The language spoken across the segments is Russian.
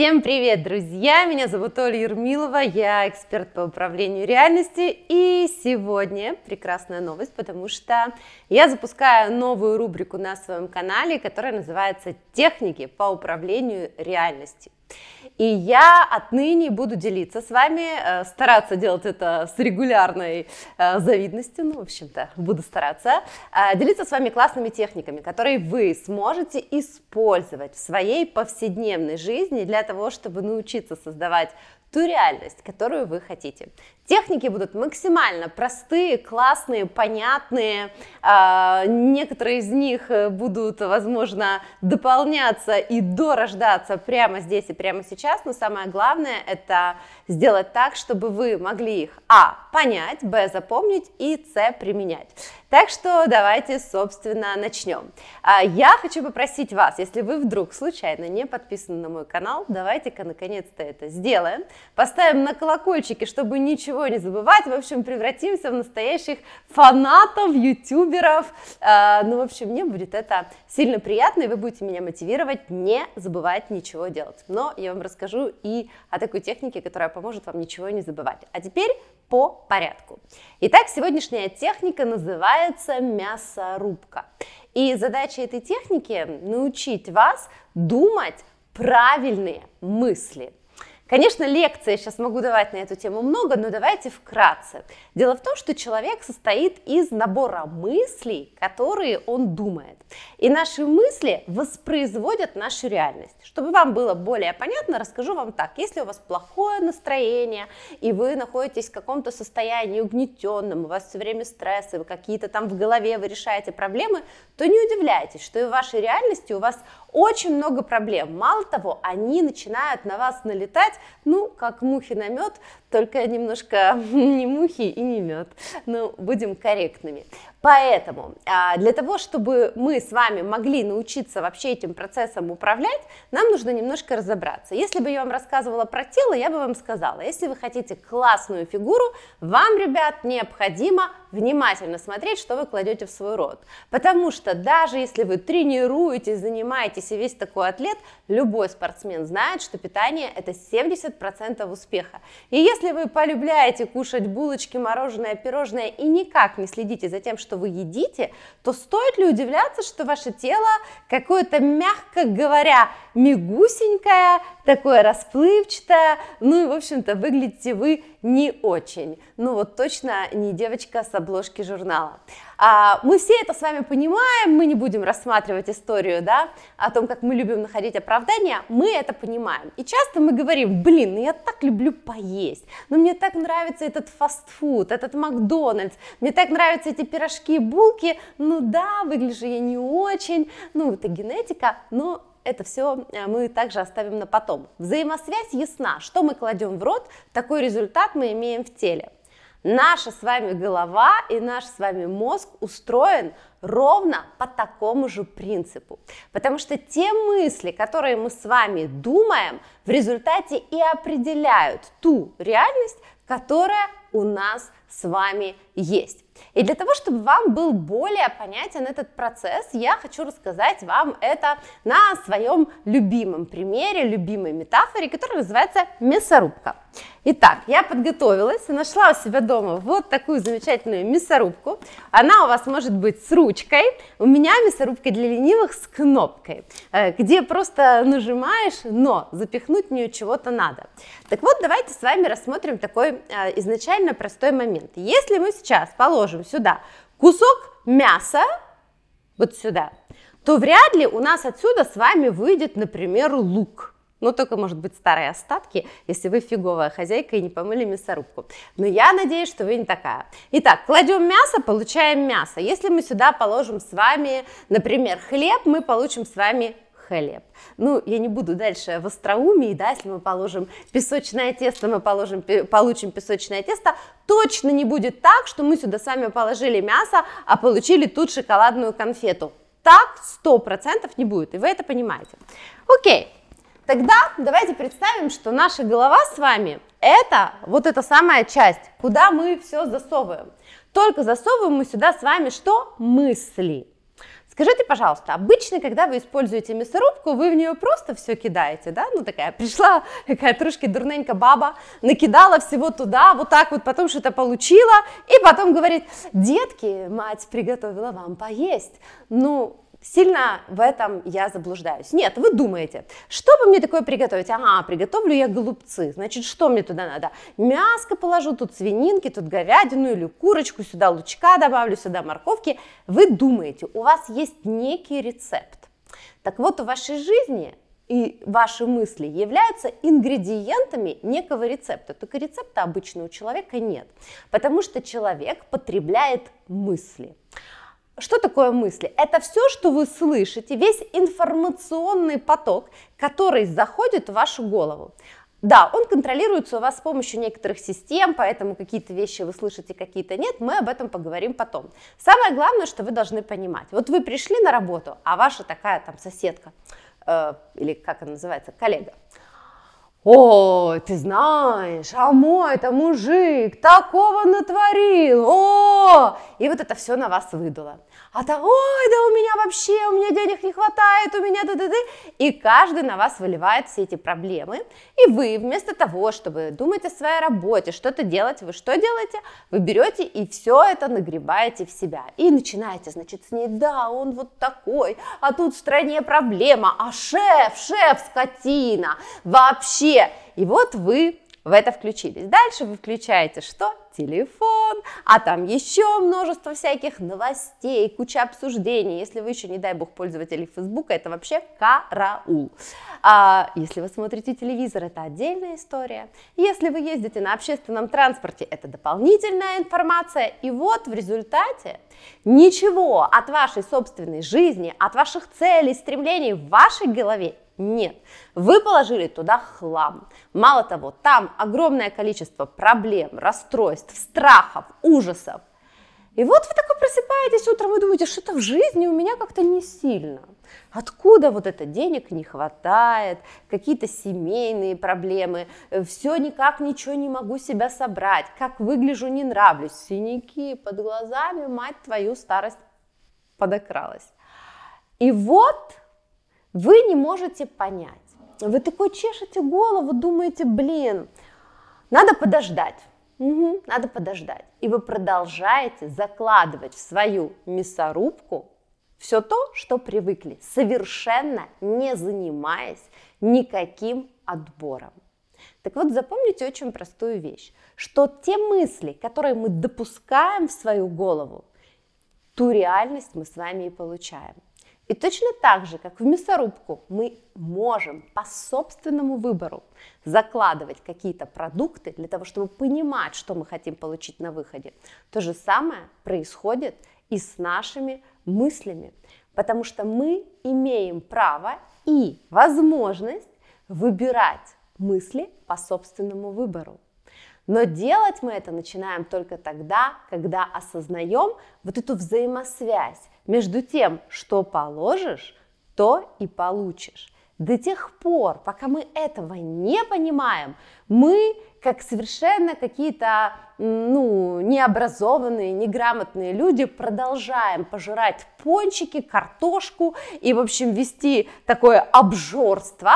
Всем привет, друзья! Меня зовут Оля Ермилова, я эксперт по управлению реальностью, и сегодня прекрасная новость, потому что я запускаю новую рубрику на своем канале, которая называется «Техники по управлению реальностью». И я отныне буду делиться с вами, э, стараться делать это с регулярной э, завидностью, ну, в общем-то, буду стараться, э, делиться с вами классными техниками, которые вы сможете использовать в своей повседневной жизни для того, чтобы научиться создавать ту реальность, которую вы хотите. Техники будут максимально простые, классные, понятные. А, некоторые из них э, будут, возможно, дополняться и дорождаться прямо здесь и прямо сейчас. Но самое главное – это сделать так, чтобы вы могли их а. понять, б. запомнить и с. применять. Так что давайте, собственно, начнем. А, я хочу попросить вас, если вы вдруг случайно не подписаны на мой канал, давайте-ка наконец-то это сделаем. Поставим на колокольчики, чтобы ничего ничего не забывать, в общем, превратимся в настоящих фанатов, ютуберов, э, ну, в общем, мне будет это сильно приятно, и вы будете меня мотивировать не забывать ничего делать. Но я вам расскажу и о такой технике, которая поможет вам ничего не забывать. А теперь по порядку. Итак, сегодняшняя техника называется мясорубка. И задача этой техники научить вас думать правильные мысли – Конечно, лекции я сейчас могу давать на эту тему много, но давайте вкратце. Дело в том, что человек состоит из набора мыслей, которые он думает. И наши мысли воспроизводят нашу реальность. Чтобы вам было более понятно, расскажу вам так. Если у вас плохое настроение, и вы находитесь в каком-то состоянии угнетенном, у вас все время стресс, и вы какие-то там в голове, вы решаете проблемы, то не удивляйтесь, что и в вашей реальности у вас очень много проблем. Мало того, они начинают на вас налетать, ну, как мухи на мед, только немножко не мухи и не мед. Но ну, будем корректными. Поэтому а, для того, чтобы мы с вами могли научиться вообще этим процессом управлять, нам нужно немножко разобраться. Если бы я вам рассказывала про тело, я бы вам сказала, если вы хотите классную фигуру, вам, ребят, необходимо внимательно смотреть, что вы кладете в свой рот. Потому что даже если вы тренируетесь, занимаетесь и весь такой атлет, любой спортсмен знает, что питание это 70% успеха. И если вы полюбляете кушать булочки, мороженое, пирожное и никак не следите за тем, что что вы едите, то стоит ли удивляться, что ваше тело какое-то, мягко говоря, мигусенькое, такое расплывчатое, ну и, в общем-то, выглядите вы не очень. Ну вот точно не девочка с обложки журнала. А, мы все это с вами понимаем, мы не будем рассматривать историю, да, о том, как мы любим находить оправдания, мы это понимаем. И часто мы говорим, блин, ну я так люблю поесть, ну мне так нравится этот фастфуд, этот Макдональдс, мне так нравятся эти пирожки и булки, ну да, выгляжу я не очень, ну это генетика, но это все э, мы также оставим на потом. Взаимосвязь ясна. Что мы кладем в рот, такой результат мы имеем в теле. Наша с вами голова и наш с вами мозг устроен ровно по такому же принципу. Потому что те мысли, которые мы с вами думаем, в результате и определяют ту реальность, которая у нас с вами есть. И для того, чтобы вам был более понятен этот процесс, я хочу рассказать вам это на своем любимом примере, любимой метафоре, которая называется мясорубка. Итак, я подготовилась, нашла у себя дома вот такую замечательную мясорубку. Она у вас может быть с ручкой, у меня мясорубка для ленивых с кнопкой, э, где просто нажимаешь, но запихнуть в нее чего-то надо. Так вот, давайте с вами рассмотрим такой э, изначально простой момент момент. Если мы сейчас положим сюда кусок мяса, вот сюда, то вряд ли у нас отсюда с вами выйдет, например, лук. Ну, только, может быть, старые остатки, если вы фиговая хозяйка и не помыли мясорубку. Но я надеюсь, что вы не такая. Итак, кладем мясо, получаем мясо. Если мы сюда положим с вами, например, хлеб, мы получим с вами хлеб. Ну, я не буду дальше в остроумии, да, если мы положим песочное тесто, мы положим, получим песочное тесто, точно не будет так, что мы сюда с вами положили мясо, а получили тут шоколадную конфету. Так 100% не будет, и вы это понимаете. Окей, тогда давайте представим, что наша голова с вами – это вот эта самая часть, куда мы все засовываем. Только засовываем мы сюда с вами что? Мысли. Скажите, пожалуйста, обычно, когда вы используете мясорубку, вы в нее просто все кидаете, да? Ну такая, пришла какая трушки дурненька баба, накидала всего туда, вот так вот, потом что-то получила, и потом говорит, детки, мать приготовила вам поесть. Ну, Сильно в этом я заблуждаюсь. Нет, вы думаете, что бы мне такое приготовить? Ага, приготовлю я голубцы. Значит, что мне туда надо? Мяско положу, тут свининки, тут говядину или курочку, сюда лучка добавлю, сюда морковки. Вы думаете, у вас есть некий рецепт. Так вот, в вашей жизни и ваши мысли являются ингредиентами некого рецепта. Только рецепта обычного человека нет, потому что человек потребляет мысли. Что такое мысли? Это все, что вы слышите, весь информационный поток, который заходит в вашу голову. Да, он контролируется у вас с помощью некоторых систем, поэтому какие-то вещи вы слышите, какие-то нет, мы об этом поговорим потом. Самое главное, что вы должны понимать, вот вы пришли на работу, а ваша такая там соседка, э, или как она называется, коллега, о, ты знаешь, а мой это мужик такого натворил, о! И вот это все на вас выдало. А то, ой, да у меня вообще, у меня денег не хватает, у меня да-да-да. И каждый на вас выливает все эти проблемы. И вы вместо того, чтобы думать о своей работе, что-то делать, вы что делаете? Вы берете и все это нагребаете в себя. И начинаете, значит, с ней, да, он вот такой, а тут в стране проблема, а шеф, шеф, скотина, вообще себе. И вот вы в это включились. Дальше вы включаете что? Телефон, а там еще множество всяких новостей, куча обсуждений. Если вы еще, не дай бог, пользователи Фейсбука, это вообще караул. А если вы смотрите телевизор, это отдельная история. Если вы ездите на общественном транспорте, это дополнительная информация. И вот в результате ничего от вашей собственной жизни, от ваших целей, стремлений в вашей голове нет, вы положили туда хлам. Мало того, там огромное количество проблем, расстройств, страхов, ужасов. И вот вы такой просыпаетесь утром и думаете, что-то в жизни у меня как-то не сильно. Откуда вот это денег не хватает, какие-то семейные проблемы, э, все никак ничего не могу себя собрать, как выгляжу, не нравлюсь, синяки под глазами, мать твою, старость подокралась. И вот вы не можете понять. Вы такой чешете голову, думаете, блин, надо подождать. Угу, надо подождать. И вы продолжаете закладывать в свою мясорубку все то, что привыкли, совершенно не занимаясь никаким отбором. Так вот, запомните очень простую вещь, что те мысли, которые мы допускаем в свою голову, ту реальность мы с вами и получаем. И точно так же, как в мясорубку, мы можем по собственному выбору закладывать какие-то продукты для того, чтобы понимать, что мы хотим получить на выходе. То же самое происходит и с нашими мыслями, потому что мы имеем право и возможность выбирать мысли по собственному выбору. Но делать мы это начинаем только тогда, когда осознаем вот эту взаимосвязь между тем, что положишь, то и получишь. До тех пор, пока мы этого не понимаем, мы как совершенно какие-то ну, необразованные, неграмотные люди продолжаем пожирать пончики, картошку и, в общем, вести такое обжорство,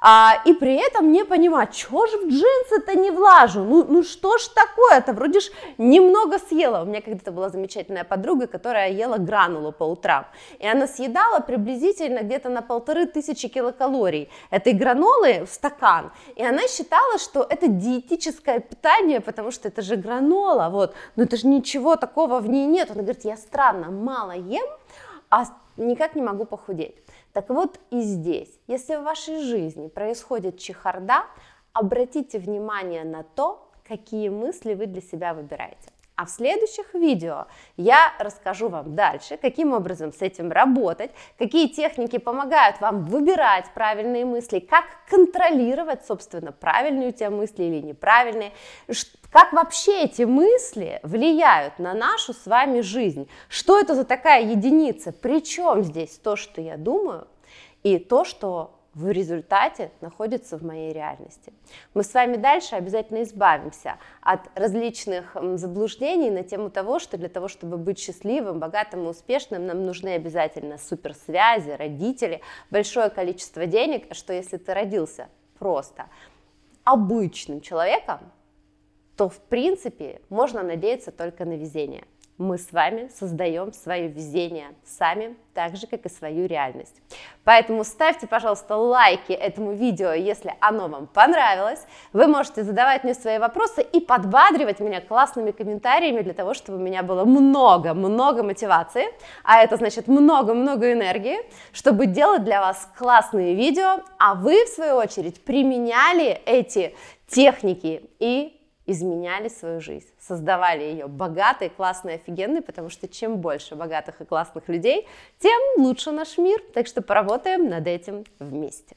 а, и при этом не понимать, чего же в джинсы-то не влажу, ну, ну что ж такое-то, вроде ж немного съела. У меня когда-то была замечательная подруга, которая ела гранулу по утрам, и она съедала приблизительно где-то на полторы тысячи килокалорий этой гранолы в стакан, и она считала, что это диетически диетическое питание, потому что это же гранола, вот, но это же ничего такого в ней нет. Он говорит, я странно мало ем, а никак не могу похудеть. Так вот и здесь, если в вашей жизни происходит чехарда, обратите внимание на то, какие мысли вы для себя выбираете. А в следующих видео я расскажу вам дальше, каким образом с этим работать, какие техники помогают вам выбирать правильные мысли, как контролировать, собственно, правильные у тебя мысли или неправильные, как вообще эти мысли влияют на нашу с вами жизнь, что это за такая единица, при чем здесь то, что я думаю, и то, что в результате находится в моей реальности. Мы с вами дальше обязательно избавимся от различных заблуждений на тему того, что для того, чтобы быть счастливым, богатым и успешным, нам нужны обязательно суперсвязи, родители, большое количество денег, а что если ты родился просто обычным человеком, то в принципе можно надеяться только на везение – мы с вами создаем свое везение сами, так же, как и свою реальность. Поэтому ставьте, пожалуйста, лайки этому видео, если оно вам понравилось. Вы можете задавать мне свои вопросы и подбадривать меня классными комментариями для того, чтобы у меня было много-много мотивации, а это значит много-много энергии, чтобы делать для вас классные видео, а вы, в свою очередь, применяли эти техники и изменяли свою жизнь, создавали ее богатой, классной, офигенной, потому что чем больше богатых и классных людей, тем лучше наш мир. Так что поработаем над этим вместе.